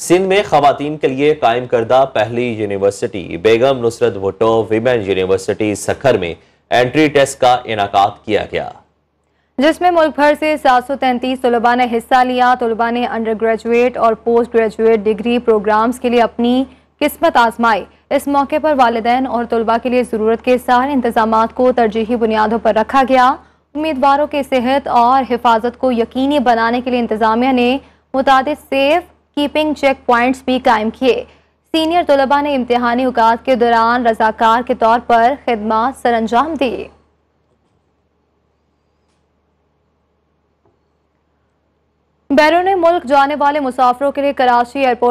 सिंध में खातन के लिए कायम करदा पहली university Begum Nusrat Bhutto women university Sukkur में एंट्री टेस्ट का इनका किया गया जिसमें मुल्क भर से सात सौ तैंतीस तलबा ने हिस्सा लिया तलबा ने अंडर ग्रेजुएट और पोस्ट ग्रेजुएट डिग्री प्रोग्राम्स के लिए अपनी किस्मत आजमाई इस मौके पर वालदेन और तलबा के लिए ज़रूरत के सारे इंतजाम को तरजीही बुनियादों पर रखा गया उम्मीदवारों के सेहत और हिफाजत को यकीनी बनाने के लिए इंतजामिया ने मुताद सेफ कीपिंग चेक पॉइंट्स भी कायम किए सीनियर तलबा ने इम्तहानी अवकात के दौरान रजाकार के तौर पर खदमात सर अंजाम दिए बैरून मुल्क जाने वाले मुसाफरों के लिए कराची एयरपोर्ट